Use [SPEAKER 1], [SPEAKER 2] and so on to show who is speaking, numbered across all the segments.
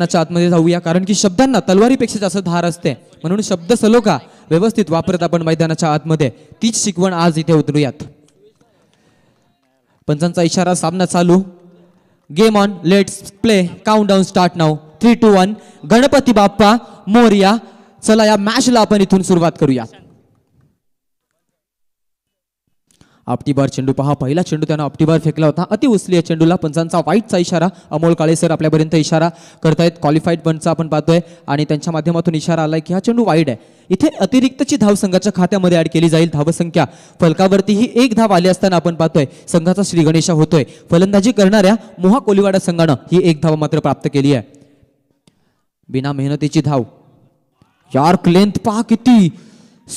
[SPEAKER 1] आतमध्ये जाऊया कारण की शब्दांना तलवारीपेक्षा जास्त धार असते म्हणून शब्द सलोका व्यवस्थित वापरत आपण मैदानाच्या आतमध्ये तीच शिकवण आज इथे उतरूयात पंचांचा इशारा सामना चालू game on let's play countdown start now three two one Ganpati Bappa Morya चला या मॅचला आपण इथून सुरुवात करूया आपटीबार चेंडू पहा पहिला चेंडू त्यानं आपटीबार फेकला होता अति उचली या चेंडूला पंचांचा वाईटचा इशारा अमोल काळे सर आपल्यापर्यंत इशारा करतायत क्वालिफाईड पंचचा आपण पाहतोय आणि त्यांच्या माध्यमातून इशारा आलाय की हा चेंडू वाईट आहे इथे अतिरिक्तची धाव संघाच्या खात्यामध्ये ऍड केली जाईल धावसंख्या फलकावरती ही एक धाव आली असताना आपण पाहतोय संघाचा श्रीगणेशा होतोय फलंदाजी करणाऱ्या मोहा कोलिवाडा संघानं ही एक धाव मात्र प्राप्त केली आहे बिना मेहनतीची धाव यार्क लेंथ पहा किती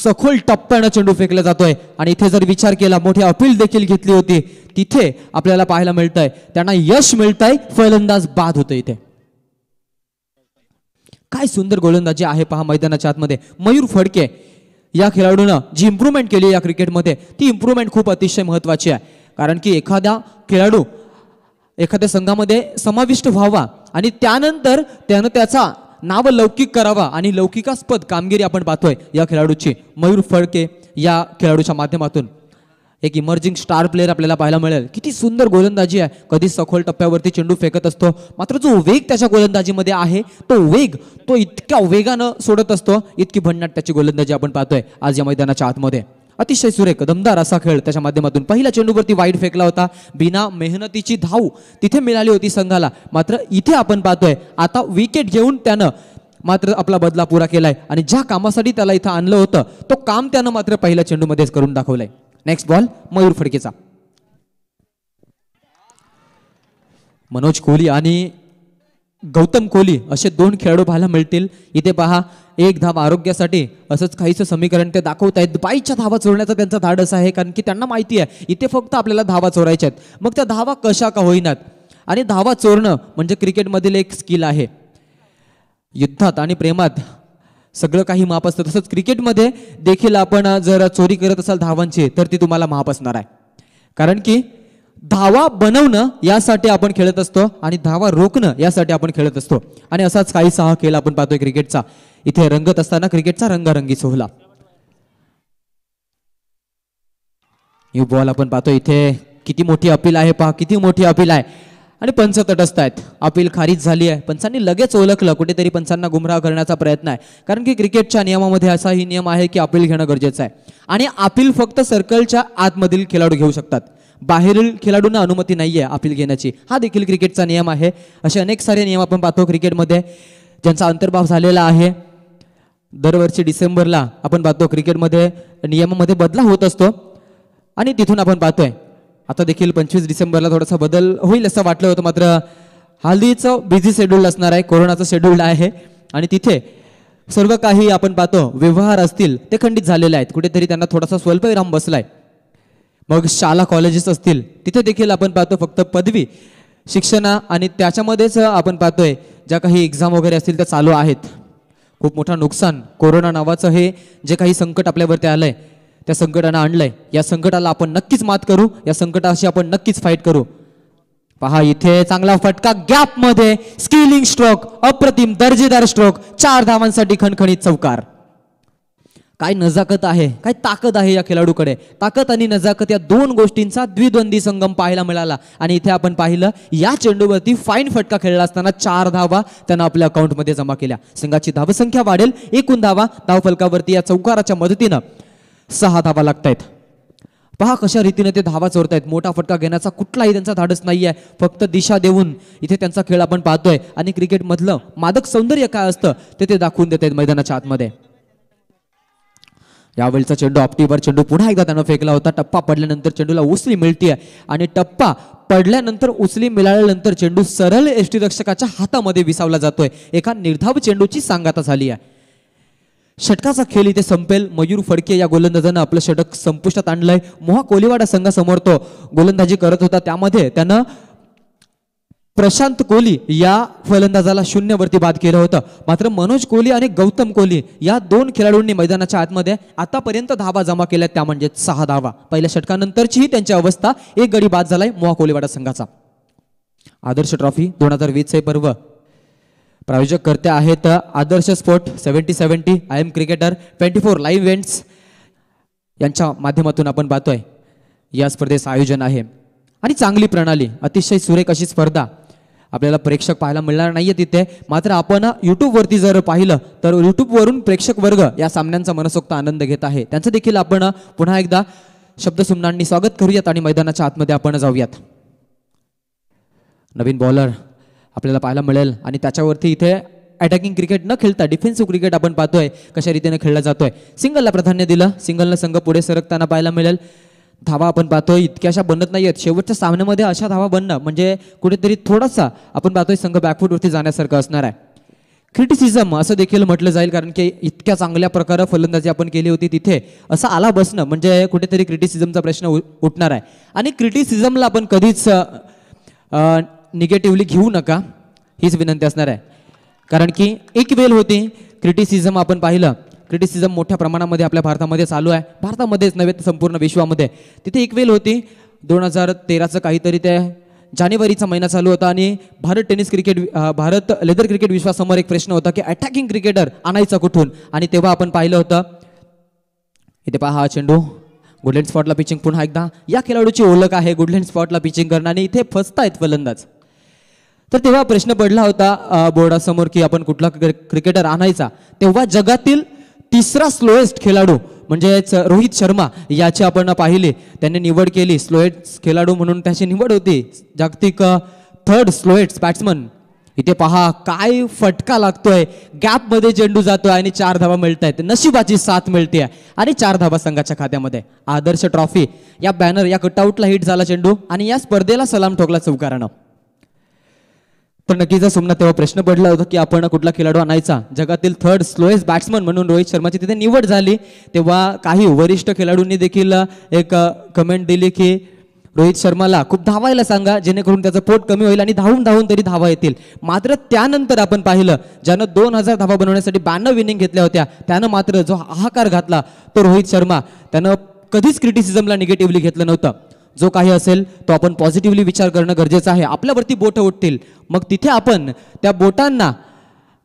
[SPEAKER 1] सखोल टप्प्यानं चेंडू फेकला जातोय आणि इथे जर विचार केला मोठी अपील देखील घेतली होती तिथे आपल्याला पाहायला मिळतंय त्यांना यश मिळतंय फलंदाज बाद होतोय इथे काय सुंदर गोलंदाजी आहे पहा मैदानाच्या आतमध्ये मयूर फडके या खेळाडूनं जी इम्प्रूव्हमेंट केली या क्रिकेटमध्ये ती इम्प्रूव्हमेंट खूप अतिशय महत्त्वाची आहे कारण की एखादा खेळाडू एखाद्या संघामध्ये समाविष्ट व्हावा आणि त्यानंतर त्यानं त्याचा नाव लौकिक करावा आणि लौकिकास्पद कामगिरी आपण पाहतोय या खेळाडूची मयूर फडके या खेळाडूच्या माध्यमातून एक इमर्जिंग स्टार प्लेअर आपल्याला पाहायला मिळेल किती सुंदर गोलंदाजी आहे कधी सखोल टप्प्यावरती चेंडू फेकत असतो मात्र जो वेग त्याच्या गोलंदाजीमध्ये आहे तो वेग तो इतक्या वेगानं सोडत असतो इतकी भन्नाट त्याची गोलंदाजी आपण पाहतोय आज या मैदानाच्या आतमध्ये अतिशय सुरेख दमदार असा खेळ त्याच्या माध्यमातून पहिल्या चेंडूवरती वाईट फेकला होता बिना मेहनतीची धाव तिथे मिळाली होती संघाला मात्र इथे आपण पाहतोय आता विकेट घेऊन त्यानं मात्र आपला बदला पुरा केलाय आणि ज्या कामासाठी त्याला इथं आणलं होतं तो काम त्यानं मात्र पहिल्या चेंडूमध्येच करून दाखवलाय नेक्स्ट बॉल मयूर फडकेचा मनोज कोहली आणि गौतम कोहली असे दोन खेळाडू पाहायला मिळतील इथे पहा एक धाव आरोग्यासाठी असंच काहीचं समीकरण ते दाखवत आहेत बाईच्या धावा चोरण्याचा त्यांचा धाडस आहे कारण की त्यांना माहिती आहे इथे फक्त आपल्याला धावा चोरायच्या आहेत मग त्या धावा कशा का होईनात आणि धावा चोरणं म्हणजे क्रिकेटमधील एक स्किल आहे युद्धात आणि प्रेमात सगळं काही माप असतं तसंच क्रिकेटमध्ये देखील आपण जर चोरी करत असाल धावांची तर ती तुम्हाला माप असणार आहे कारण की धावा बनवणं यासाठी आपण खेळत असतो आणि धावा रोखणं यासाठी आपण खेळत असतो आणि असाच काही सहा खेळ आपण पाहतोय क्रिकेटचा इथे रंगत असताना क्रिकेटचा रंगारंगी सोहळा न्यू बॉल आपण पाहतो इथे किती मोठी अपील आहे पहा किती मोठी अपील आहे आणि पंच तटस्थ आहेत अपील खारीज झाली आहे पंचांनी लगेच ओळखलं कुठेतरी पंचांना गुमराह करण्याचा प्रयत्न आहे कारण की क्रिकेटच्या नियमामध्ये असा ही नियम आहे की अपील घेणं गरजेचं आहे आणि अपील फक्त सर्कलच्या आतमधील खेळाडू घेऊ शकतात बाहेरील खेळाडूंना अनुमती नाही आहे अपील घेण्याची हा देखील क्रिकेटचा नियम आहे असे अनेक सारे नियम आपण पाहतो क्रिकेटमध्ये ज्यांचा अंतर्भाव झालेला आहे दरवर्षी डिसेंबरला आपण पाहतो क्रिकेटमध्ये नियमामध्ये बदला होत असतो आणि तिथून आपण पाहतोय आता देखील पंचवीस डिसेंबरला थोडासा बदल होईल असं वाटलं होतं मात्र हल्लीचं बिझी शेड्यूल असणार आहे कोरोनाचं शेड्यूल आहे आणि तिथे सर्व काही आपण पाहतो व्यवहार असतील ते खंडित झालेले आहेत कुठेतरी त्यांना थोडासा स्वल्पविराम बसलाय मग शाळा कॉलेजेस असतील तिथे देखील आपण पाहतो फक्त पदवी शिक्षणा आणि त्याच्यामध्येच आपण पाहतोय ज्या काही एक्झाम वगैरे असतील त्या चालू आहेत खूप मोठा नुकसान कोरोना नावाचं हे जे काही संकट आपल्यावरती आलं आहे त्या संकटानं आणलं आहे या संकटाला आपण नक्कीच मात करू या संकटाशी आपण नक्कीच फाईट करू पहा इथे चांगला फटका गॅपमध्ये स्किलिंग स्ट्रोक अप्रतिम दर्जेदार स्ट्रोक चार धावांसाठी खणखणीत चौकार काय नजाकत आहे काय ताकद आहे या खेळाडूकडे ताकद आणि नजाकत या दोन गोष्टींचा द्विद्वंदी संगम पाहायला मिळाला आणि इथे आपण पाहिलं या चेंडूवरती फाईन फटका खेळला असताना चार धावा त्यांना आपल्या अकाउंटमध्ये जमा केल्या संघाची धावसंख्या वाढेल एकूण धावा धावफलकावरती या चौकाराच्या मदतीनं सहा धावा लागतायत पहा कशा रीतीने ते धावा चोरतायत मोठा फटका घेण्याचा कुठलाही त्यांचा धाडस नाही आहे फक्त दिशा देऊन इथे त्यांचा खेळ आपण पाहतोय आणि क्रिकेटमधलं मादक सौंदर्य काय असतं ते ते दाखवून देत आहेत मैदानाच्या आतमध्ये यावेळीचा चेंडू ऑप्टीवर चेंडू पुन्हा एकदा त्यानं फेकला होता टप्पा पडल्यानंतर चेंडूला उचली मिळते आणि टप्पा पडल्यानंतर उचली मिळाल्यानंतर चेंडू सरळ एस टी रक्षकाच्या हातामध्ये विसावला जातोय एका निर्धाव चेंडूची सांगाता झाली आहे षटकाचा खेळ इथे संपेल मयूर फडके या गोलंदाजानं आपलं षटक संपुष्टात आणलंय मोहा कोलीवाडा संघासमोर तो गोलंदाजी करत होता त्यामध्ये त्यानं प्रशांत कोहली या फलंदाजाला शून्यवरती बाद केलं होतं मात्र मनोज कोहली आणि गौतम कोहली या दोन खेळाडूंनी मैदानाच्या आतमध्ये आतापर्यंत धावा जमा केल्या त्या म्हणजे सहा धावा पहिल्या षटकानंतरचीही त्यांची अवस्था एक गडी बाद झालाय मोहा कोलीवाडा संघाचा आदर्श ट्रॉफी दोन हजार वीस हे पर्व प्रायोजक करते आहेत Adarsh sport seventy seventy I M cricketer twenty four live events यांच्या माध्यमातून आपण पाहतोय या स्पर्धेचं आयोजन आहे आणि चांगली प्रणाली अतिशय सुरेख अशी स्पर्धा आपल्याला प्रेक्षक पाहायला मिळणार नाहीये तिथे मात्र आपण युट्यूबवरती जर पाहिलं तर युट्यूबवरून प्रेक्षक वर्ग या सामन्यांचा मनसोक्त आनंद घेत आहे त्यांचं देखील आपण पुन्हा एकदा शब्दसुमनांनी स्वागत करूयात आणि मैदानाच्या आतमध्ये आपण जाऊयात नवीन बॉलर आपल्याला पाहायला मिळेल आणि त्याच्यावरती इथे अटॅकिंग क्रिकेट न खेळता डिफेन्सिव्ह क्रिकेट आपण पाहतोय कशा रीतीने खेळला जातोय सिंगलला प्राधान्य दिलं सिंगलनं संघ पुढे सरकताना पाहायला मिळेल धावा आपण पाहतोय इतक्या अशा बनत नाही आहेत शेवटच्या सामन्यामध्ये अशा धावा बनणं म्हणजे कुठेतरी थोडासा आपण पाहतोय संघ बॅकफूटवरती जाण्यासारखं असणार आहे क्रिटिसिझम असं देखील म्हटलं जाईल कारण की इतक्या चांगल्या प्रकारे फलंदाजी आपण केली होती तिथे असं आला बसणं म्हणजे कुठेतरी क्रिटिसिझमचा प्रश्न उठणार आहे आणि क्रिटिसिझमला आपण कधीच निगेटिव्हली घेऊ नका हीच विनंती असणार आहे कारण की एक वेल होती क्रिटिसिझम आपण पाहिलं क्रिटिसिझम मोठ्या प्रमाणामध्ये आपल्या भारतामध्ये चालू आहे भारतामध्येच नव्हे तर संपूर्ण विश्वामध्ये तिथे एक वेल होती दोन हजार तेराचं काहीतरी ते जानेवारीचा महिना चालू होता आणि Bharat tennis cricket Bharat leather cricket विश्वासमोर एक प्रश्न होता की अटॅकिंग क्रिकेटर आणायचा कुठून आणि तेव्हा आपण पाहिलं होतं इथे पहा हा चेंडू गुडलँड स्पॉटला पिचिंग पुन्हा एकदा या खेळाडूची ओळख आहे गुडलँड स्पॉटला पिचिंग करणं आणि इथे फसत आहेत फलंदाज तर तेव्हा प्रश्न पडला होता बोर्डासमोर की आपण कुठला क्रिकेटर आणायचा तेव्हा जगातील तिसरा स्लोएस्ट खेळाडू म्हणजेच रोहित शर्मा याची आपण पाहिले त्यांनी निवड केली स्लोएट्स खेळाडू म्हणून त्याची निवड होती जागतिक थर्ड स्लोएट्स बॅट्समन इथे पहा काय फटका लागतोय गॅपमध्ये चेंडू जातोय आणि चार धाबा मिळत आहेत नशिबाची साथ मिळते आणि चार धाबा संघाच्या खात्यामध्ये आदर्श ट्रॉफी या बॅनर या कटआउटला हिट झाला चेंडू आणि या स्पर्धेला सलाम ठोकला चौकारानं तर नक्कीच सोमनाथ तेव्हा प्रश्न पडला होता की आपण कुठला खेळाडू आणायचा जगातील थर्ड स्लोएस्ट बॅट्समन म्हणून रोहित शर्माची तिथे निवड झाली तेव्हा काही वरिष्ठ खेळाडूंनी देखील एक कमेंट दिली की रोहित शर्माला खूप धावायला सांगा जेणेकरून त्याचं पोट कमी होईल आणि धावून धावून तरी धावा येतील मात्र त्यानंतर आपण पाहिलं ज्यानं दोन हजार धावा बनवण्यासाठी ब्याण्णव इनिंग घेतल्या होत्या त्यानं मात्र जो हाहाकार घातला तो रोहित शर्मा त्यानं कधीच क्रिटिसिझमला निगेटिव्हली घेतलं नव्हतं जो काही असेल तो आपण पॉझिटिव्हली विचार करणं गरजेचं आहे आपल्यावरती बोटं उठतील मग तिथे आपण त्या बोटांना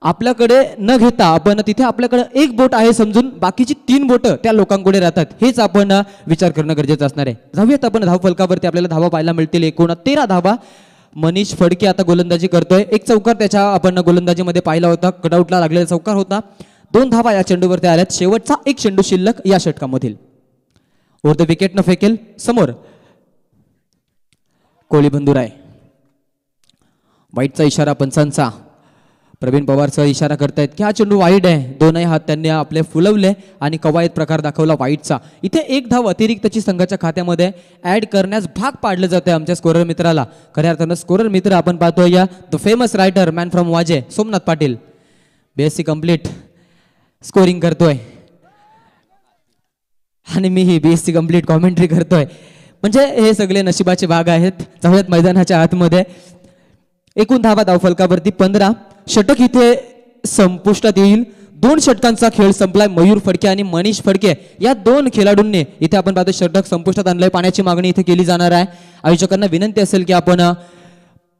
[SPEAKER 1] आपल्याकडे न घेता आपण तिथे आपल्याकडे एक बोट आहे समजून बाकीची तीन बोटं त्या लोकांकडे राहतात हेच आपण विचार करणं गरजेचं असणार आहे जाऊयात आपण धावफलकावरती आपल्याला धावा पाहायला मिळतील एकूण तेरा धावा मनीष फडके आता गोलंदाजी करतोय एक चौकार त्याच्या आपण गोलंदाजीमध्ये पाहिला होता कटआउटला लागलेला चौकार होता दोन धावा या चेंडूवरती आल्यात शेवटचा एक चेंडू शिल्लक या षटकामधील ओर द विकेटनं फेकेल समोर राय वाईटचा इशारा पंचांचा प्रवीण पवारचा इशारा करतायत की हा चेंडू वाईट आहे दोनही हात त्यांनी आपले फुलवले आणि कवायत प्रकार दाखवला वाईटचा इथे एक धाव अतिरिक्तची संघाच्या खात्यामध्ये ॲड करण्यास भाग पाडलं आहे आमच्या स्कोरर मित्राला खऱ्या अर्थानं स्कोरर मित्र आपण पाहतो या the famous writer man from Waje Somnath Patil BSc complete scoring करतोय आणि मीही बीएससी एस कंप्लीट कॉमेंट्री करतोय म्हणजे हे सगळे नशिबाचे भाग आहेत जाऊयात मैदानाच्या आतमध्ये एकूण धावा धावफलकावरती पंधरा षटक इथे संपुष्टात येईल दोन षटकांचा खेळ संपलाय मयूर फडके आणि मनीष फडके या दोन खेळाडूंनी इथे आपण पाहतो षटक संपुष्टात आणलंय पाण्याची मागणी इथे केली जाणार आहे आयोजकांना विनंती असेल की आपण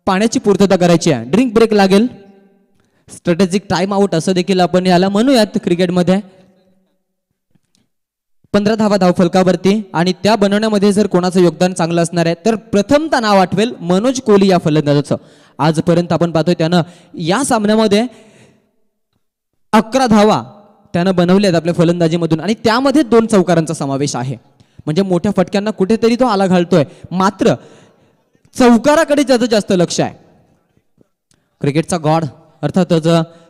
[SPEAKER 1] पाण्याची पूर्तता करायची आहे ड्रिंक ब्रेक लागेल स्ट्रॅटेजिक टाइम आउट असं देखील आपण याला म्हणूयात क्रिकेटमध्ये पंधरा धावा धाव फलकावरती आणि त्या बनवण्यामध्ये जर कोणाचं योगदान चांगलं असणार आहे तर प्रथमता नाव आठवेल मनोज कोहली या फलंदाजाचं आजपर्यंत आपण पाहतोय त्यानं या सामन्यामध्ये अकरा धावा त्यानं आहेत आपल्या फलंदाजीमधून आणि त्यामध्ये दोन चौकारांचा समावेश आहे म्हणजे मोठ्या फटक्यांना कुठेतरी तो आला घालतोय मात्र चौकाराकडे ज्याचं जास्त लक्ष आहे क्रिकेटचा गॉड अर्थातच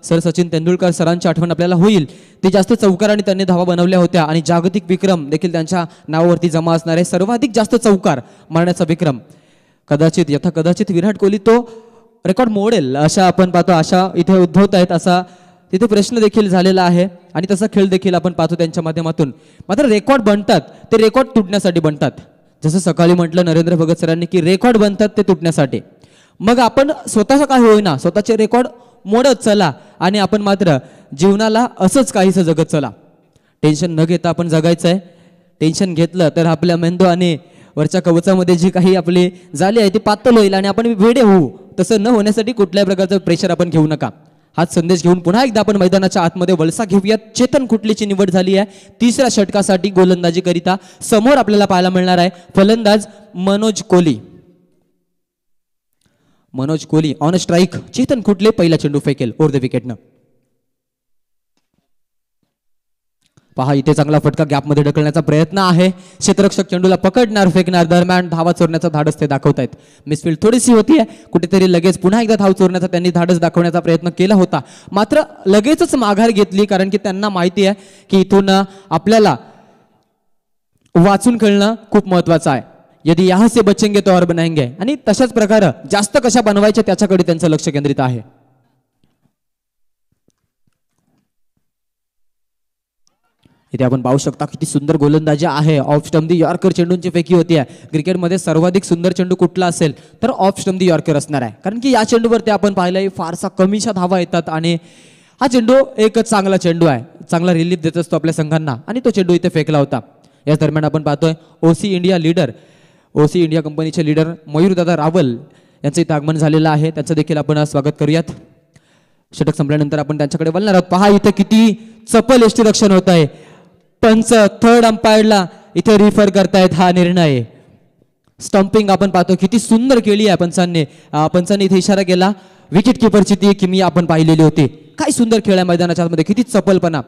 [SPEAKER 1] सर सचिन तेंडुलकर सरांची आठवण आपल्याला होईल ते जास्त आणि त्यांनी धावा बनवल्या होत्या आणि जागतिक विक्रम देखील त्यांच्या नावावरती जमा असणारे सर्वाधिक जास्त चौकार मारण्याचा विक्रम कदाचित यथा कदाचित विराट कोहली तो रेकॉर्ड मोडेल अशा आपण पाहतो अशा इथे उद्धवत आहेत असा तिथे प्रश्न देखील झालेला आहे आणि तसा खेळ देखील आपण पाहतो त्यांच्या माध्यमातून मात्र रेकॉर्ड बनतात ते रेकॉर्ड तुटण्यासाठी बनतात जसं सकाळी म्हटलं नरेंद्र भगत सरांनी की रेकॉर्ड बनतात ते तुटण्यासाठी मग आपण स्वतःचं काय होईना स्वतःचे रेकॉर्ड मोडत चला आणि आपण मात्र जीवनाला असंच काहीसं जगत चला टेन्शन न घेता आपण जगायचं आहे टेन्शन घेतलं तर आपल्या मेंदू आणि वरच्या कवचामध्ये जी काही आपली झाली आहे ती पातळ होईल आणि आपण वेडे होऊ तसं न होण्यासाठी कुठल्याही प्रकारचं प्रेशर आपण घेऊ नका हाच संदेश घेऊन पुन्हा एकदा आपण मैदानाच्या आतमध्ये वळसा घेऊयात चेतन कुठलीची निवड झाली आहे तिसऱ्या षटकासाठी गोलंदाजीकरिता समोर आपल्याला पाहायला मिळणार आहे फलंदाज मनोज कोहली मनोज कोहली ऑन स्ट्राईक चेतन कुठले पहिला चेंडू फेकेल ओर द विकेटनं पहा इथे चांगला फटका गॅपमध्ये ढकलण्याचा प्रयत्न आहे क्षेत्ररक्षक चेंडूला पकडणार फेकणार दरम्यान धावा चोरण्याचा धाडस ते आहेत मिसफील्ड थोडीशी होती आहे कुठेतरी लगेच पुन्हा एकदा धाव चोरण्याचा त्यांनी धाडस दाखवण्याचा प्रयत्न केला होता मात्र लगेचच माघार घेतली कारण की त्यांना माहिती आहे की इथून आपल्याला वाचून खेळणं खूप महत्वाचं आहे यदि यहां से बचेंगे तो और बनाएंगे आणि तशाच प्रकार जास्त कशा बनवायच्या त्याच्याकडे त्यांचं लक्ष केंद्रित आहे इथे आपण पाहू शकता किती सुंदर गोलंदाजी आहे ऑफ स्टम दी यॉर्कर चेंडूंची फेकी होती आहे क्रिकेटमध्ये सर्वाधिक सुंदर चेंडू कुठला असेल तर ऑफ स्टम दी यॉर्कर असणार आहे कारण की या चेंडूवरती आपण पाहिलंय फारसा कमीशा धावा येतात आणि हा चेंडू एकच चांगला चेंडू आहे चांगला रिलीफ देत असतो आपल्या संघांना आणि तो चेंडू इथे फेकला होता या दरम्यान आपण पाहतोय OC India leader OC India कंपनीचे लीडर मयूरदादा रावल यांचं इथं आगमन झालेलं आहे त्यांचं देखील आपण स्वागत करूयात षटक संपल्यानंतर आपण त्यांच्याकडे बोलणार आहोत पहा इथं किती चपल टी रक्षण होत आहे पंच थर्ड अंपायरला इथे रिफर करतायत हा निर्णय स्टम्पिंग आपण पाहतो किती सुंदर केली आहे पंचांनी पंचांनी इथे इशारा केला विकेट किपरची ती किमी आपण पाहिलेली होती काय सुंदर खेळ आहे मैदानाच्या आतमध्ये किती चपलपणा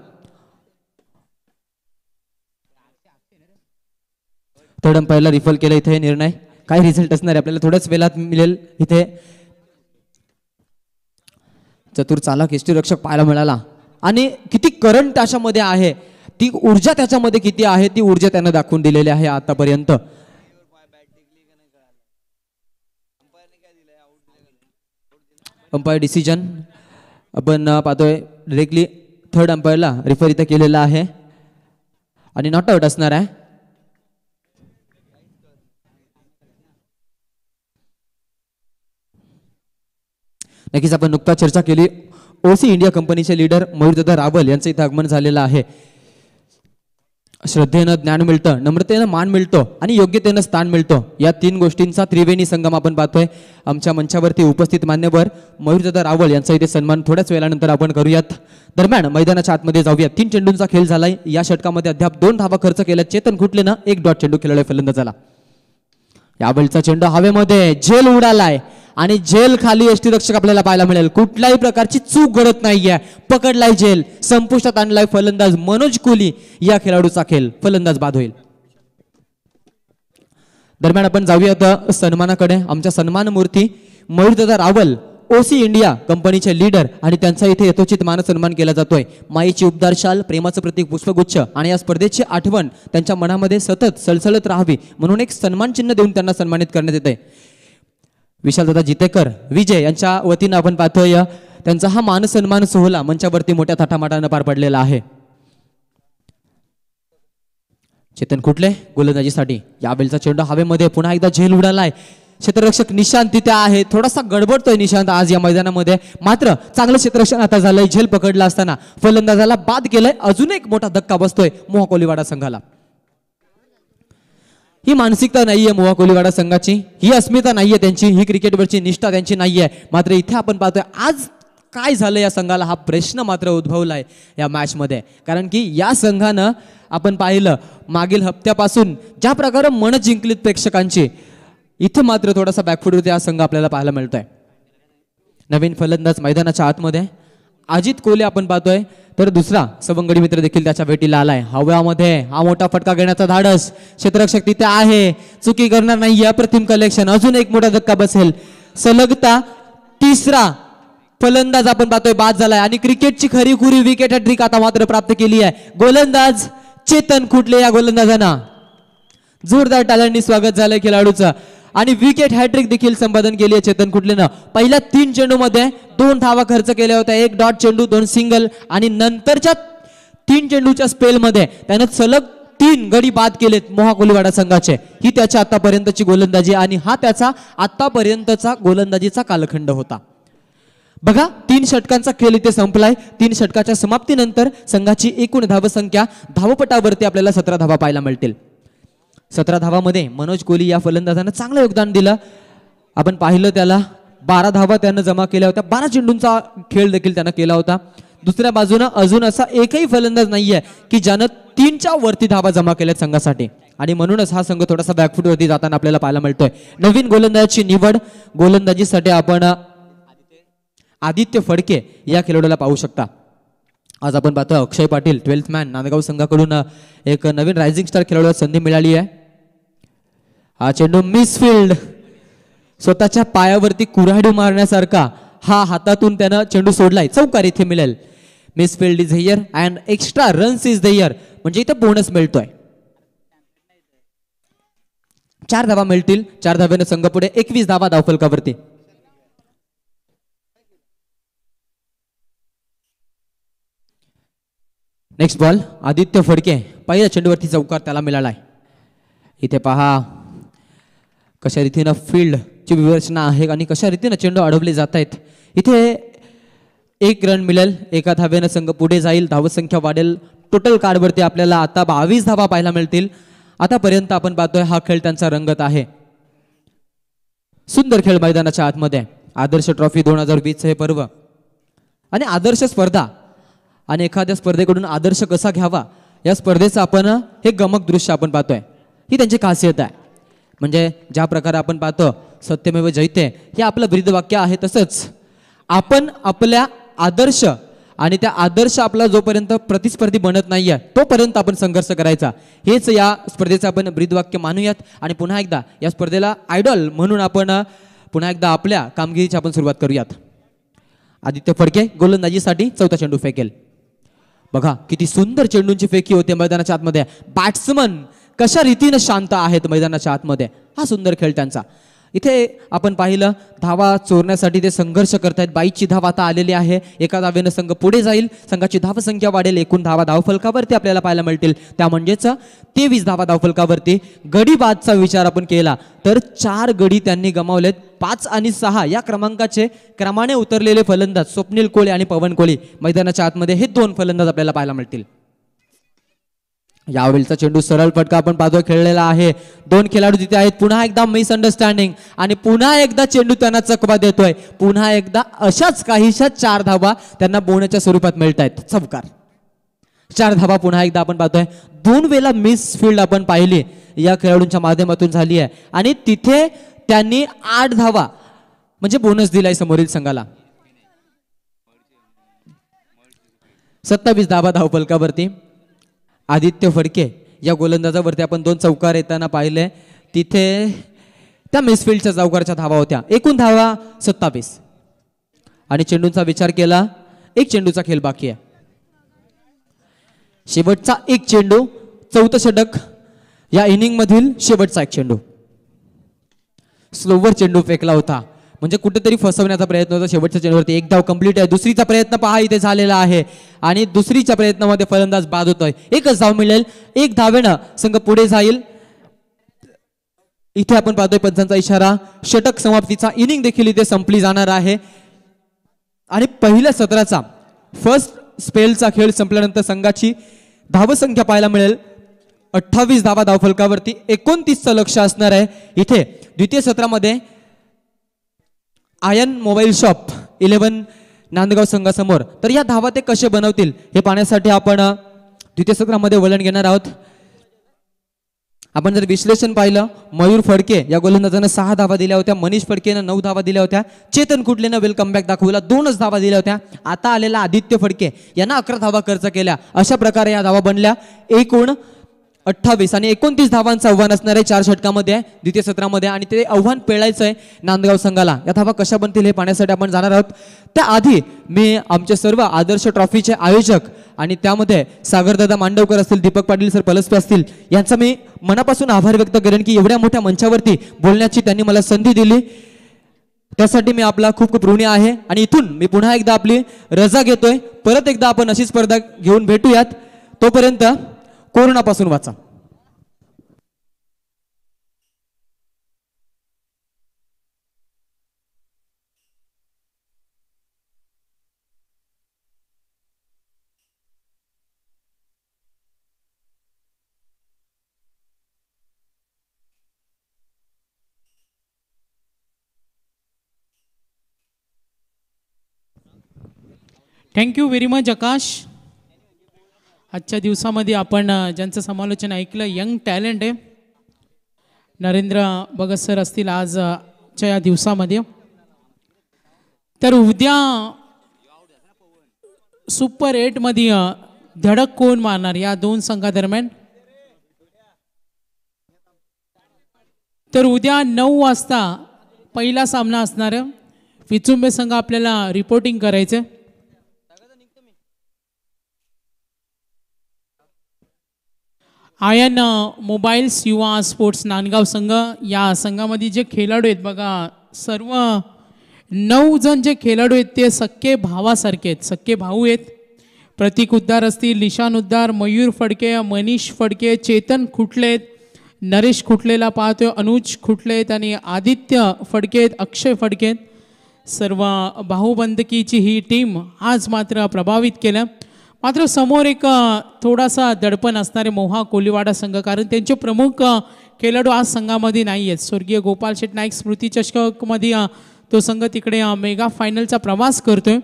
[SPEAKER 1] थर्ड अंपायरला रिफल केलं इथे निर्णय काय रिझल्ट असणार आहे आपल्याला थोड्याच वेळात मिळेल इथे चतुर चालक रक्षक पाहायला मिळाला आणि किती करंट त्याच्यामध्ये आहे ती ऊर्जा त्याच्यामध्ये किती आहे ती ऊर्जा त्यानं दाखवून दिलेली आहे आतापर्यंत अंपायर डिसिजन आपण पाहतोय डिरेक्टली थर्ड अंपायरला रिफर इथं केलेला आहे आणि नॉट आउट असणार आहे नक्कीच आपण नुकताच चर्चा केली ओसी इंडिया कंपनीचे लीडर मयूरदादा रावल यांचं इथं आगमन झालेलं आहे श्रद्धेनं ज्ञान मिळतं नम्रतेनं मान मिळतो आणि योग्यतेनं स्थान मिळतो या तीन गोष्टींचा त्रिवेणी संगम आपण पाहतोय आमच्या मंचावरती उपस्थित मान्यवर मयुरदा रावल यांचा इथे सन्मान थोड्याच वेळानंतर आपण करूयात दरम्यान मैदानाच्या आतमध्ये जाऊया तीन चेंडूंचा खेळ झालाय या षटकामध्ये अद्याप दोन धावा खर्च केल्या चेतन घुटलेनं एक डॉट चेंडू खेळलाय झाला यावेळचा चेंडू हवेमध्ये झेल उडालाय आणि जेल खाली एसटी रक्षक आपल्याला पाहायला मिळेल कुठल्याही प्रकारची चूक घडत नाहीये पकडलाय जेल संपुष्टात आणलाय फलंदाज मनोज कोली या खेळाडूचा खेळ फलंदाज बाद होईल दरम्यान आपण जाऊयात सन्मानाकडे आमच्या सन्मान मूर्ती मयूरदादा रावल ओसी इंडिया कंपनीचे लीडर आणि त्यांचा इथे यथोचित मानसन्मान केला जातोय माईची उबदार शाल प्रेमाचं प्रतीक पुष्पगुच्छ आणि या स्पर्धेची आठवण त्यांच्या मनामध्ये सतत सलसलत राहावी म्हणून एक सन्मान चिन्ह देऊन त्यांना सन्मानित करण्यात येते आहे विशालदादा जितेकर विजय यांच्या वतीनं आपण पाहतोय त्यांचा हा मानसन्मान सोहळा मंचावरती मोठ्या थाटामाटानं पार पडलेला आहे चेतन कुठले गोलंदाजीसाठी यावेळचा चेंडू हवेमध्ये पुन्हा एकदा झेल आहे क्षेत्ररक्षक निशांत तिथे आहे थोडासा गडबडतोय निशांत आज या मैदानामध्ये मात्र चांगलं क्षेत्ररक्षण आता झालंय झेल पकडला असताना फलंदाजाला बाद केलंय अजून एक मोठा धक्का बसतोय मोहा संघाला ही मानसिकता नाहीये मोहा कोलीवाडा संघाची ही अस्मिता नाहीये त्यांची ही क्रिकेटवरची निष्ठा त्यांची नाही आहे मात्र इथे आपण पाहतोय आज काय झालं या संघाला हा प्रश्न मात्र उद्भवला आहे या मॅचमध्ये कारण की या संघानं आपण पाहिलं मागील हप्त्यापासून ज्या प्रकारे मन जिंकलीत प्रेक्षकांची इथं मात्र थोडासा बॅकफूट होते हा संघ आपल्याला पाहायला मिळतोय नवीन फलंदाज मैदानाच्या आतमध्ये अजित कोले आपण पाहतोय तर दुसरा सवंगडी मित्र देखील त्याच्या भेटीला आलाय हव्यामध्ये हा मोठा फटका घेण्याचा धाडस क्षेत्रक्षक तिथे आहे चुकी करणार नाही अप्रतिम कलेक्शन अजून एक मोठा धक्का बसेल सलगता तिसरा फलंदाज आपण पाहतोय बाद झालाय आणि क्रिकेटची खरी खुरी विकेट हॅट्रिक आता मात्र प्राप्त केली आहे गोलंदाज चेतन खुटले या गोलंदाजांना जोरदार टाळ्यांनी स्वागत झालंय खेळाडूचं आणि विकेट हॅट्रिक देखील संपादन केली आहे चेतन कुटलेनं पहिल्या तीन चेंडूमध्ये दोन धावा खर्च केल्या होत्या एक डॉट चेंडू दोन सिंगल आणि नंतरच्या तीन चेंडूच्या स्पेलमध्ये त्यानं सलग तीन गडी बाद केलेत मोहा संघाचे ही त्याच्या आतापर्यंतची गोलंदाजी आणि हा त्याचा आतापर्यंतचा गोलंदाजीचा कालखंड होता बघा तीन षटकांचा खेळ इथे संपलाय तीन षटकाच्या समाप्तीनंतर संघाची एकूण धावसंख्या धावपटावरती आपल्याला सतरा धावा पाहायला मिळतील सतरा धावामध्ये मनोज कोहली या फलंदाजानं चांगलं योगदान दिलं आपण पाहिलं त्याला बारा धावा त्यानं जमा केल्या होत्या बारा चेंडूंचा खेळ देखील त्यानं केला होता दुसऱ्या बाजूनं अजून असा एकही फलंदाज नाहीये की ज्यानं तीनच्या वरती धावा जमा केल्या संघासाठी आणि म्हणूनच हा संघ थोडासा वरती जाताना आपल्याला पाहायला मिळतोय नवीन गोलंदाजाची निवड गोलंदाजीसाठी आपण आदित्य फडके या खेळाडूला पाहू शकता आज आपण पाहतो अक्षय पाटील ट्वेल्थ मॅन नांदगाव संघाकडून एक नवीन रायझिंग स्टार खेळाडूला संधी मिळाली आहे हा चेंडू मिसफिल्ड स्वतःच्या पायावरती कुऱ्हाडी मारण्यासारखा हा हातातून त्यानं चेंडू सोडलाय चौकार इथे मिळेल misfield is here and extra runs is the म्हणजे इथे बोनस मिळतोय चार धावा मिळतील चार धाव्यानं संघ पुढे एकवीस धावा धावफलकावरती नेक्स्ट बॉल आदित्य फडके पहिल्या चेंडूवरती चौकार त्याला मिळालाय इथे पहा कशा रीतीनं फील्डची विवेचना आहे आणि कशा रीतीनं चेंडू अडवले जात आहेत इथे एक रन मिळेल एका धाव्यानं संघ पुढे जाईल संख्या वाढेल टोटल कार्डवरती आपल्याला आता बावीस धावा पाहायला मिळतील आतापर्यंत आपण पाहतोय हा खेळ त्यांचा रंगत आहे सुंदर खेळ मैदानाच्या आतमध्ये आदर्श ट्रॉफी दोन हजार वीस हे पर्व आणि आदर्श स्पर्धा आणि एखाद्या स्पर्धेकडून आदर्श कसा घ्यावा या स्पर्धेचं आपण हे गमक दृश्य आपण पाहतोय ही त्यांची खासियत आहे म्हणजे ज्या प्रकारे आपण पाहतो सत्यमेव जयते हे आपलं ब्रीदवाक्य आहे तसंच आपण आपल्या आदर्श आणि त्या आदर्श आपला जोपर्यंत प्रतिस्पर्धी बनत नाही आहे तोपर्यंत आपण संघर्ष करायचा हेच या स्पर्धेचं आपण ब्रीदवाक्य मानूयात आणि पुन्हा एकदा या स्पर्धेला आयडॉल म्हणून आपण पुन्हा एकदा आपल्या कामगिरीची आपण सुरुवात करूयात आदित्य फडके गोलंदाजीसाठी चौथा चेंडू फेकेल बघा किती सुंदर चेंडूंची फेकी होते मैदानाच्या आतमध्ये बॅट्समन कशा रीतीनं शांत आहेत मैदानाच्या आतमध्ये हा सुंदर खेळ त्यांचा इथे आपण पाहिलं धावा चोरण्यासाठी ते संघर्ष करतायत बाईची धाव आता आलेली आहे एका धावेनं संघ पुढे जाईल संघाची धावसंख्या वाढेल एकूण धावा धावफलकावरती आपल्याला पाहायला मिळतील त्या म्हणजेच तेवीस धावा धावफलकावरती गडीबादचा विचार आपण केला तर चार गडी त्यांनी गमावलेत पाच आणि सहा या क्रमांकाचे क्रमाने उतरलेले फलंदाज स्वप्नील कोळी आणि पवन कोळी मैदानाच्या आतमध्ये हे दोन फलंदाज आपल्याला पाहायला मिळतील यावेळीचा चेंडू सरळ फटका आपण पाहतोय खेळलेला आहे दोन खेळाडू तिथे आहेत पुन्हा एकदा मिसअंडरस्टँडिंग आणि पुन्हा एकदा चेंडू त्यांना चकवा देतोय पुन्हा एकदा अशाच काहीशा चार धावा त्यांना बोनसच्या स्वरूपात मिळत आहेत चवकार चार धावा पुन्हा एकदा आपण पाहतोय दोन वेळा मिस फील्ड आपण पाहिली या खेळाडूंच्या माध्यमातून झाली आहे आणि तिथे त्यांनी आठ धावा म्हणजे बोनस दिलाय समोरील संघाला सत्तावीस धावा धावपलकावरती आदित्य फडके या गोलंदाजावरती आपण दोन चौकार येताना पाहिले तिथे त्या मिसफिल्डच्या चौकारच्या धावा होत्या एकूण धावा सत्तावीस आणि चेंडूंचा विचार केला एक चेंडूचा खेळ बाकी आहे शेवटचा एक चेंडू चौथं षटक या इनिंगमधील शेवटचा एक चेंडू स्लोवर चेंडू फेकला होता म्हणजे कुठेतरी फसवण्याचा प्रयत्न होता शेवटच्या चेंडूवरती एक धाव कम्प्लीट आहे दुसरीचा प्रयत्न पहा इथे झालेला आहे आणि दुसरीच्या प्रयत्नामध्ये फलंदाज बाद होतोय एकच धाव मिळेल एक धावेनं संघ पुढे जाईल इथे आपण पाहतोय पंचांचा इशारा षटक समाप्तीचा इनिंग देखील इथे संपली जाणार आहे आणि पहिल्या सत्राचा फर्स्ट स्पेलचा खेळ संपल्यानंतर संघाची धावसंख्या पाहायला मिळेल अठ्ठावीस धावा धावफलकावरती एकोणतीसचं लक्ष असणार आहे इथे द्वितीय सत्रामध्ये Ayan mobile shop eleven Nandgaon संघासमोर तर या धावा ते कसे बनवतील हे पाहण्यासाठी आपण द्वितीय सत्रामध्ये वळण घेणार आहोत आपण जर विश्लेषण पाहिलं मयूर फडके या गोलंदाजानं सहा धावा दिल्या होत्या मनीष फडकेनं नऊ धावा दिल्या होत्या चेतन कुटलेनं वेलकम बॅक दाखवला दोनच धावा दिल्या होत्या आता आलेला आदित्य फडके यांना अकरा धावा खर्च केल्या अशा प्रकारे या धावा बनल्या एकूण अठ्ठावीस आणि एकोणतीस धावांचं आव्हान असणार आहे चार षटकामध्ये द्वितीय सत्रामध्ये आणि ते आव्हान पेळायचं आहे नांदगाव संघाला या धावा कशा बनतील हे पाहण्यासाठी आपण जाणार आहोत त्याआधी मी आमचे सर्व आदर्श ट्रॉफीचे आयोजक आणि त्यामध्ये सागरदादा मांडवकर असतील दीपक पाटील सर पलसपे असतील यांचा मी मनापासून आभार व्यक्त करेन की एवढ्या मोठ्या मंचावरती बोलण्याची त्यांनी मला संधी दिली त्यासाठी मी आपला खूप खूप ऋणी आहे आणि इथून मी पुन्हा एकदा आपली रजा घेतोय परत एकदा आपण अशी स्पर्धा घेऊन भेटूयात तोपर्यंत कोरोनापासून वाचा
[SPEAKER 2] थँक्यू व्हेरी मच आकाश आजच्या दिवसामध्ये आपण ज्यांचं समालोचन ऐकलं यंग टॅलेंट आहे नरेंद्र भगत सर असतील आजच्या या दिवसामध्ये तर उद्या सुपर एटमध्ये धडक कोण मारणार या दोन संघादरम्यान तर उद्या नऊ वाजता पहिला सामना असणार विचुंबे संघ आपल्याला रिपोर्टिंग करायचं आयन मोबाईल्स युवा स्पोर्ट्स नांदगाव संघ या संघामध्ये जे खेळाडू आहेत बघा सर्व नऊ जण जे खेळाडू आहेत ते सक्के भावासारखे आहेत सक्के भाऊ आहेत प्रतीक उद्धार असतील निशान उद्धार मयूर फडके मनीष फडके चेतन खुटले नरेश खुटलेला पाहतोय अनुज खुटले आहेत आणि आदित्य फडके आहेत अक्षय फडके सर्व भाऊबंदकीची ही टीम आज मात्र प्रभावित केल्या मात्र समोर एक थोडासा दडपण असणारे मोहा कोलीवाडा संघ कारण त्यांचे प्रमुख खेळाडू आज संघामध्ये नाही आहेत स्वर्गीय गोपाल शेट नाईक स्मृती चषकमध्ये तो संघ तिकडे मेगा फायनलचा प्रवास करतोय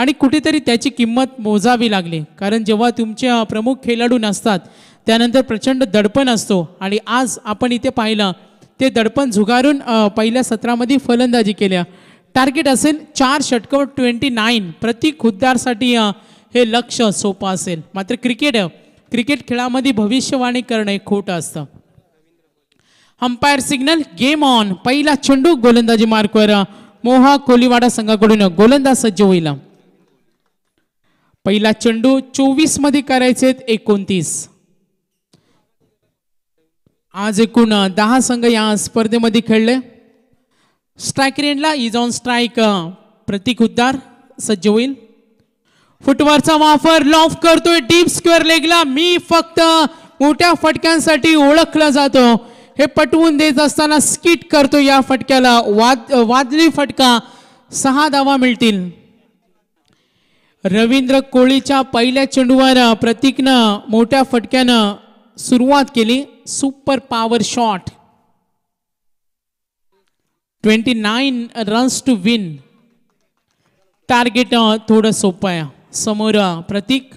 [SPEAKER 2] आणि कुठेतरी त्याची किंमत मोजावी लागली कारण जेव्हा तुमचे प्रमुख खेळाडू नसतात त्यानंतर प्रचंड दडपण असतो आणि आज आपण इथे पाहिलं ते दडपण झुगारून पहिल्या सत्रामध्ये फलंदाजी केल्या टार्गेट असेल चार षटकं ट्वेंटी नाईन प्रति खुद्दारसाठी हे लक्ष सोपं असेल मात्र क्रिकेट क्रिकेट खेळामध्ये भविष्यवाणी करणे खोटं असतं अंपायर सिग्नल गेम ऑन पहिला चेंडू गोलंदाजी मार्कवर मोहा कोलीवाडा संघाकडून गोलंदाज सज्ज होईल पहिला चेंडू चोवीस मध्ये करायचे एकोणतीस आज एकूण दहा संघ या स्पर्धेमध्ये खेळले स्ट्राईक रेंडला is on strike Pratik Uddhar सज्ज होईल फुटवरचा वापर लॉफ करतोय डीप स्क्वेअर लेगला मी फक्त मोठ्या फटक्यांसाठी ओळखला जातो हे पटवून देत असताना स्किट करतो या फटक्याला वाद वादली फटका सहा धावा मिळतील रवींद्र कोळीच्या पहिल्या चेंडूवर प्रतीकनं मोठ्या फटक्यानं सुरुवात केली super power shot twenty nine runs to win target थोडं सोपं आहे समोर प्रतीक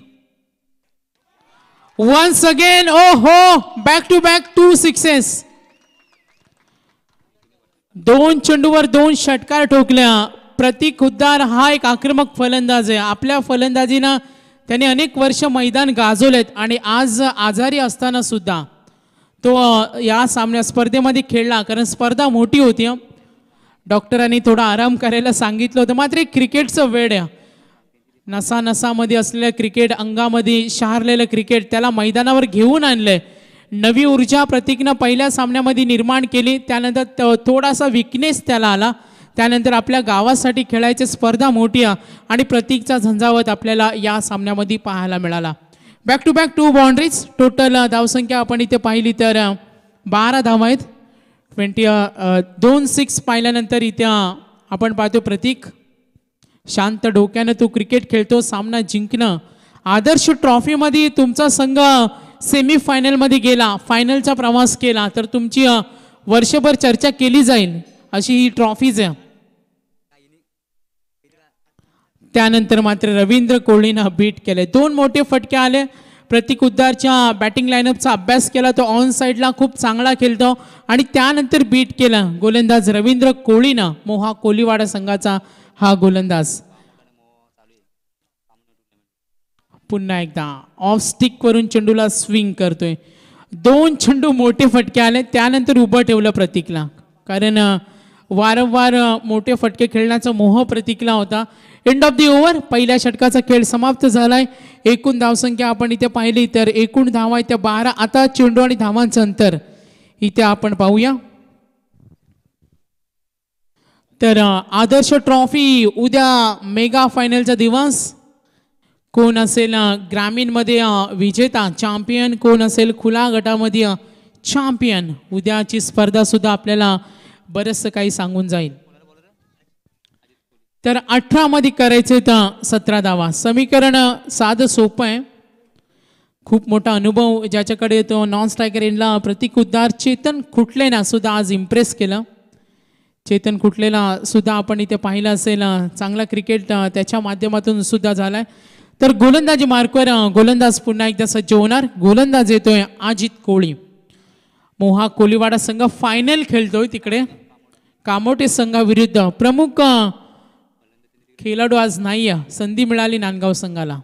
[SPEAKER 2] वन्स अगेन ओ हो back to back two sixes दोन चेंडूवर दोन षटकार ठोकल्या प्रतीक हुद्दार हा एक आक्रमक फलंदाज आहे आपल्या फलंदाजीनं त्याने अनेक वर्ष मैदान गाजवलेत आणि आज आजारी असताना सुद्धा तो या सामन्या स्पर्धेमध्ये खेळला कारण स्पर्धा मोठी होती डॉक्टरांनी थोडा आराम करायला सांगितलं होतं मात्र क्रिकेटचं वेळ आहे नसानसामध्ये असलेल्या क्रिकेट अंगामध्ये शहारलेलं क्रिकेट त्याला मैदानावर घेऊन आणलं नवी ऊर्जा प्रतीकनं पहिल्या सामन्यामध्ये निर्माण केली त्यानंतर थोडासा विकनेस त्याला आला त्यानंतर आपल्या गावासाठी खेळायची स्पर्धा मोठी आणि प्रतीकचा झंझावत आपल्याला या सामन्यामध्ये पाहायला मिळाला back to back two boundaries total धावसंख्या आपण इथे पाहिली तर बारा धाव आहेत ट्वेंटी दोन सिक्स पाहिल्यानंतर इथे आपण पाहतो प्रतीक शांत डोक्यानं तू क्रिकेट खेळतो सामना जिंकणं आदर्श ट्रॉफीमध्ये तुमचा संघ सेमी मध्ये गेला फायनलचा प्रवास केला तर तुमची वर्षभर चर्चा केली जाईल अशी ही ट्रॉफीज आहे त्यानंतर मात्र रवींद्र कोहलीनं बीट केले दोन मोठे फटके आले प्रतीक उद्दारच्या बॅटिंग लाईनअपचा अभ्यास केला तो ऑन साईडला खूप चांगला खेळतो आणि त्यानंतर बीट केला गोलंदाज रवींद्र कोहलीनं मोहा कोलीवाडा संघाचा हा गोलंदाज पुन्हा एकदा ऑफ स्टिक वरून चेंडूला स्विंग करतोय दोन चेंडू मोठे फटके आले त्यानंतर उभं ठेवलं प्रतीकला कारण वारंवार मोठे फटके खेळण्याचा मोह प्रतीकला होता एंड ऑफ दी ओव्हर पहिल्या षटकाचा खेळ समाप्त झालाय एकूण धावसंख्या आपण इथे पाहिली तर एकूण धावा इथे बारा आता चेंडू आणि धावांचं अंतर इथे आपण पाहूया तर आदर्श ट्रॉफी उद्या मेगा फायनलचा दिवस कोण असेल ग्रामीणमध्ये विजेता चॅम्पियन कोण असेल खुला गटामध्ये चॅम्पियन उद्याची स्पर्धा सुद्धा आपल्याला बरंचसं काही सांगून जाईल तर अठरामध्ये करायचे तर सतरा दावा समीकरण साधं सोपं आहे खूप मोठा अनुभव ज्याच्याकडे तो नॉन स्ट्रायकर इनला प्रतिक उद्धार चेतन खुटलेना सुद्धा आज इम्प्रेस केलं चेतन कुठलेला सुद्धा आपण इथे पाहिलं असेल चांगला क्रिकेट त्याच्या माध्यमातून सुद्धा झाला आहे तर गोलंदाजी मार्कवर गोलंदाज पुन्हा एकदा सज्ज होणार गोलंदाज येतोय अजित कोळी मोहा कोलीवाडा संघ फायनल खेळतोय तिकडे कामोटे संघाविरुद्ध प्रमुख खेळाडू आज नाही आहे संधी मिळाली नांदगाव संघाला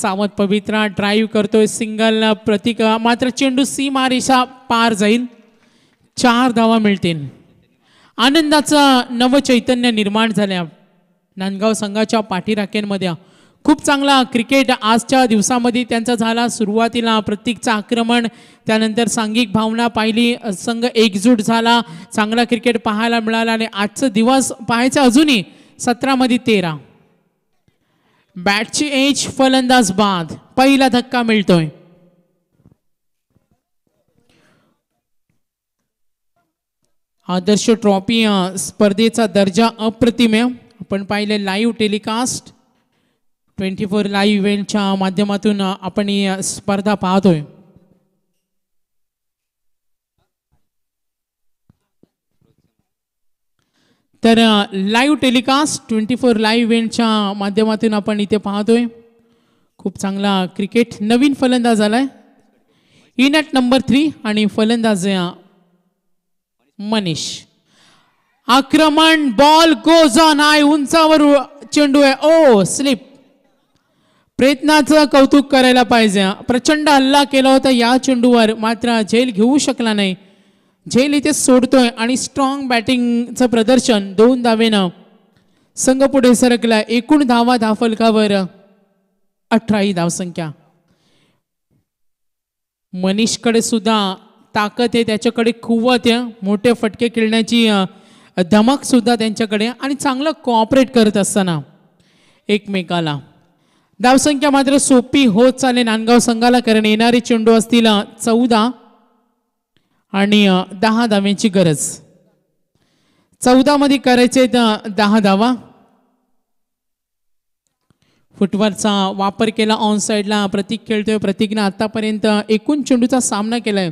[SPEAKER 2] सावंत पवित्रा ड्राईव्ह करतोय सिंगल प्रतीक मात्र चेंडू सी मारिशा पार जाईल चार धावा मिळतील आनंदाचा चैतन्य निर्माण झाल्या नांदगाव संघाच्या पाठीराखेंमध्ये खूप चांगला क्रिकेट आजच्या दिवसामध्ये त्यांचा झाला सुरुवातीला प्रत्येकचं आक्रमण त्यानंतर सांघिक भावना पाहिली संघ एकजूट झाला चांगला क्रिकेट पाहायला मिळाला आणि आजचा दिवस पाहायचा अजूनही सतरामध्ये तेरा बॅटची एज फलंदाज बाद पहिला धक्का मिळतोय आदर्श ट्रॉफी स्पर्धेचा दर्जा अप्रतिम आपण पाहिले live telecast twenty four live इव्हेंटच्या माध्यमातून आपण ही स्पर्धा पाहतोय तर live telecast twenty four live इव्हेंटच्या माध्यमातून आपण इथे पाहतोय खूप चांगला क्रिकेट नवीन फलंदाज आलाय इन नंबर थ्री आणि फलंदाज मनीष आक्रमण बॉल गोज ऑन आय उंचावर चेंडू आहे ओ स्लिप प्रयत्नाचं कौतुक करायला पाहिजे प्रचंड हल्ला केला होता या चेंडूवर मात्र झेल घेऊ शकला नाही झेल इथे सोडतोय आणि स्ट्रॉंग बॅटिंगचं प्रदर्शन दोन धावेनं संघ पुढे सरकला एकूण धावा धाफलकावर अठरा ही धावसंख्या मनीषकडे सुद्धा ताकद आहे त्याच्याकडे कुवत आहे मोठे फटके खेळण्याची धमकसुद्धा त्यांच्याकडे आणि चांगलं कॉपरेट करत असताना एकमेकाला धावसंख्या मात्र सोपी होत चालेल नांदगाव संघाला कारण येणारे चेंडू असतील चौदा आणि दहा धाव्यांची गरज चौदामध्ये करायचे तर दहा धावा फुटबॉलचा वापर केला ऑन साईडला प्रतीक खेळतोय प्रतीकने आतापर्यंत एकूण चेंडूचा सामना केलाय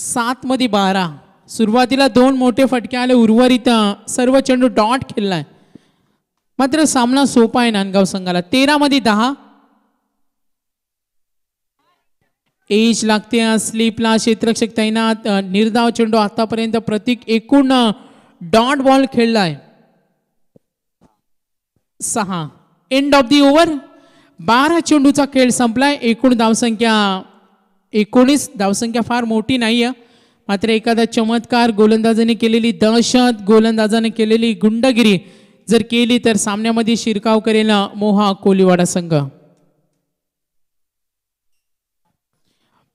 [SPEAKER 2] सातमध्ये बारा सुरुवातीला दोन मोठे फटके आले उर्वरित सर्व चेंडू डॉट खेळलाय मात्र सामना सोपा आहे नांदगाव संघाला तेरामध्ये दहा एज लागते स्लीपला क्षेत्रक्षक तैनात निर्धाव चेंडू आतापर्यंत प्रतीक एकूण डॉट बॉल खेळलाय सहा एंड ऑफ दी ओव्हर बारा चेंडूचा खेळ संपलाय एकूण धावसंख्या एकोणीस धावसंख्या फार मोठी नाही आहे मात्र एखादा चमत्कार गोलंदाजाने केलेली दहशत गोलंदाजाने केलेली गुंडगिरी जर केली तर सामन्यामध्ये शिरकाव करेल मोहा कोलीवाडा संघ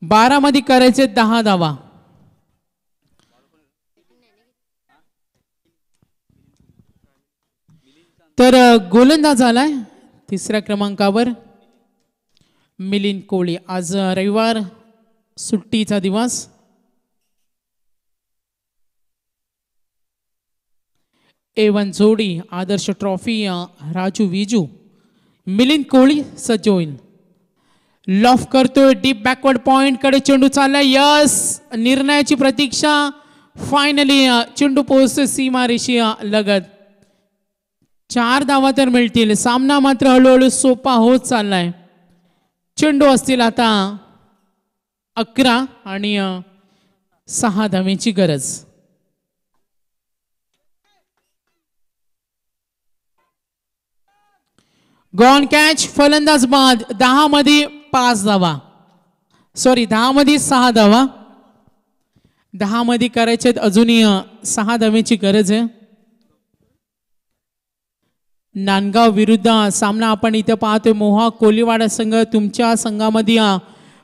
[SPEAKER 2] बारामध्ये करायचे दहा धावा तर गोलंदाज आलाय तिसऱ्या क्रमांकावर मिलिंद कोळी आज रविवार सुट्टीचा दिवस एवन जोडी आदर्श ट्रॉफी राजू विजू मिलिंद कोळी सजोईन होईल लॉफ करतोय डीप बॅकवर्ड पॉइंट कडे चेंडू चाललाय यस निर्णयाची प्रतीक्षा फायनली चेंडू पोहोचतो रेषी लगत चार धावा तर मिळतील सामना मात्र हळूहळू सोपा होत चाललाय चेंडू असतील आता अकरा आणि सहा धावेची गरज गॉन कॅच फलंदाज बाद दहा मध्ये पाच धावा सॉरी दहा मध्ये सहा धावा दहा मध्ये करायचे अजूनही सहा धावेची गरज आहे नांदगाव विरुद्ध सामना आपण इथे पाहतोय मोहा कोलीवाडा संघ तुमच्या संघामध्ये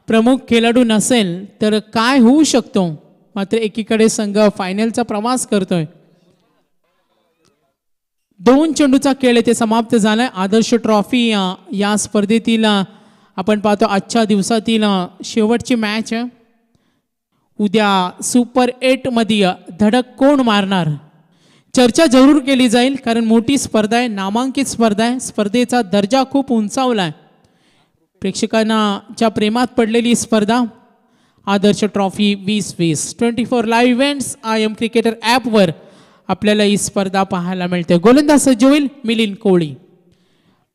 [SPEAKER 2] प्रमुख खेळाडू नसेल तर काय होऊ शकतो मात्र एकीकडे संघ फायनलचा प्रवास करतोय दोन चेंडूचा खेळ येथे समाप्त झालाय आदर्श ट्रॉफी या स्पर्धेतील आपण पाहतो आजच्या दिवसातील शेवटची मॅच उद्या सुपर एटमध्ये धडक कोण मारणार चर्चा जरूर केली जाईल कारण मोठी स्पर्धा आहे नामांकित स्पर्धा आहे स्पर्धेचा दर्जा खूप उंचावला आहे प्रेक्षकांनाच्या प्रेमात पडलेली स्पर्धा आदर्श ट्रॉफी वीस वीस twenty four live events I M cricketer ॲपवर आपल्याला ही स्पर्धा पाहायला मिळते गोलंदाज सज्ज होईल मिलिंद कोळी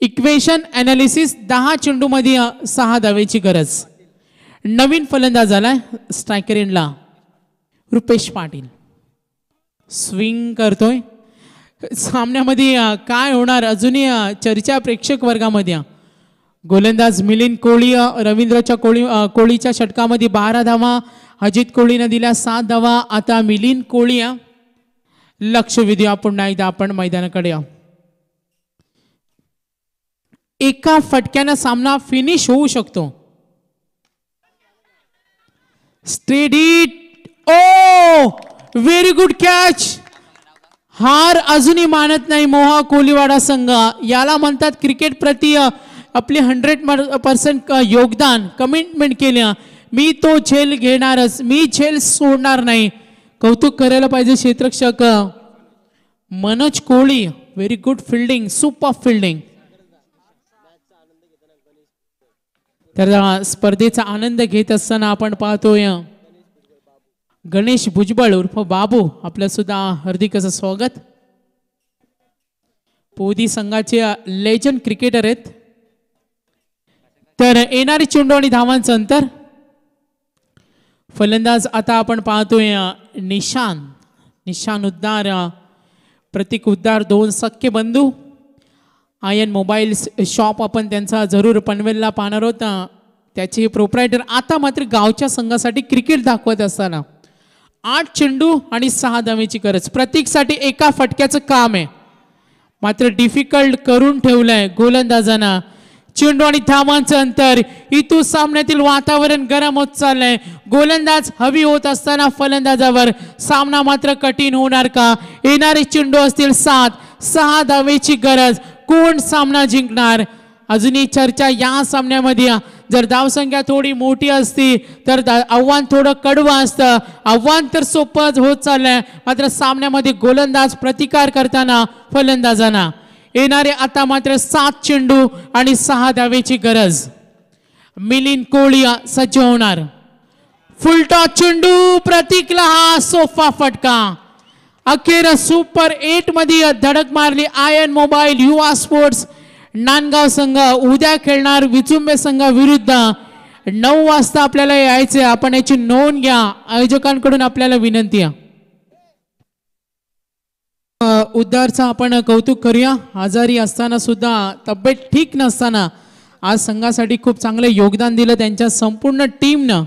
[SPEAKER 2] इक्वेशन ॲनालिसिस दहा चेंडूमध्ये सहा दावेची गरज नवीन फलंदाज आलाय स्ट्रायकरेनला रुपेश पाटील स्विंग करतोय सामन्यामध्ये काय होणार अजूनही चर्चा प्रेक्षक वर्गामध्ये गोलंदाज मिलिंद कोळी रवींद्रच्या कोळी कोळीच्या षटकामध्ये बारा धावा अजित कोळीनं दिल्या सात धावा आता मिलिंद कोळी लक्ष विधी पुन्हा एकदा आपण मैदानाकडे एका फटक्यानं सामना फिनिश होऊ शकतो स्टेडिट ओ व्हेरी गुड कॅच हार अजूनही मानत नाही मोहा कोलीवाडा संघ याला म्हणतात क्रिकेट प्रति आपले हंड्रेड पर्सेंट योगदान कमिटमेंट केलं मी तो झेल घेणारच मी झेल सोडणार नाही कौतुक करायला पाहिजे क्षेत्रक्षक Manoj Koli very good fielding super fielding तर स्पर्धेचा आनंद घेत असताना आपण पाहतोय गणेश भुजबळ उर्फ बाबू आपल्या सुद्धा हार्दिकचं स्वागत पोदी संघाचे लेजंड क्रिकेटर आहेत तर येणारी चेंडू आणि धावांचं अंतर फलंदाज आता आपण पाहतोय निशान निशान उद्धार प्रतीक उद्धार दोन सक्के बंधू आयन मोबाईल शॉप आपण त्यांचा जरूर पनवेलला पाहणार होता त्याचे प्रोप्रायटर आता मात्र गावच्या संघासाठी क्रिकेट दाखवत असताना आठ चेंडू आणि सहा धावेची गरज प्रतीकसाठी एका फटक्याचं काम आहे मात्र डिफिकल्ट करून ठेवलंय गोलंदाजांना चेंडू आणि धावांचं अंतर इथून सामन्यातील वातावरण गरम होत चाललंय गोलंदाज हवी होत असताना फलंदाजावर सामना मात्र कठीण होणार का येणारे चेंडू असतील सात सहा धावेची गरज कोण सामना जिंकणार अजूनही चर्चा या सामन्यामध्ये जर धावसंख्या थोडी मोठी असती तर आव्हान थोडं कडवं असतं आव्हान तर सोपंच होत चाललंय मात्र सामन्यामध्ये गोलंदाज प्रतिकार करताना फलंदाजांना येणारे आता मात्र सात चेंडू आणि सहा धावेची गरज मिलिन कोळिया सज्ज होणार फुलटा चेंडू प्रतीकला हा सोफा फटका अखेर सुपर एट मध्ये धडक मारली आयन मोबाईल युवा स्पोर्ट्स नांदगाव संघ उद्या खेळणार विचुंबे संघाविरुद्ध नऊ वाजता आपल्याला यायचे आपण याची नोंद घ्या आयोजकांकडून आपल्याला विनंती आहे उद्धारचं आपण कौतुक करूया आजारी असताना सुद्धा तब्येत ठीक नसताना आज संघासाठी खूप चांगलं योगदान दिलं त्यांच्या संपूर्ण टीमनं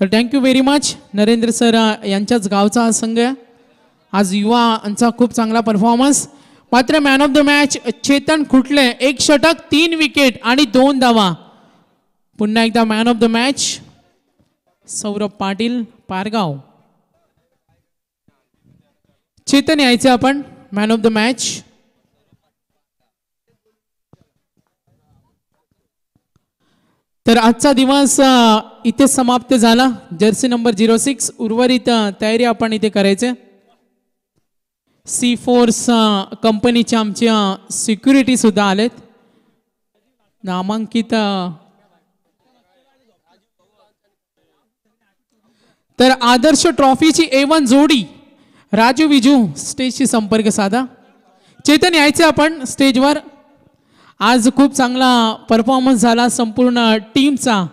[SPEAKER 2] तर thank you very much Narendra sir यांच्याच गावचा हा संघ आज युवाचा खूप चांगला परफॉर्मन्स मात्र man of the match Chetan Khutle एक षटक तीन विकेट आणि दोन धावा पुन्हा एकदा man of the match Saurabh Patil Pargaon Chetan यायचं आपण मॅन ऑफ द मॅच तर आजचा दिवस इथे समाप्त झाला जर्सी नंबर झिरो सिक्स उर्वरित तयारी आपण इथे करायचे सी फोर्स कंपनीच्या आमच्या सिक्युरिटी सुद्धा आलेत नामांकित तर आदर्श ट्रॉफीची एवन जोडी राजू विजू स्टेजशी संपर्क साधा चेतन यायचं आपण स्टेजवर आज खूप चांगला परफॉर्मन्स झाला संपूर्ण टीमचा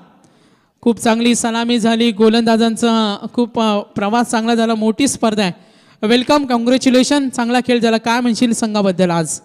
[SPEAKER 2] खूप चांगली सलामी झाली गोलंदाजांचा खूप प्रवास चांगला झाला मोठी स्पर्धा आहे वेलकम कॉंग्रॅच्युलेशन चांगला खेळ झाला काय म्हणशील संघाबद्दल आज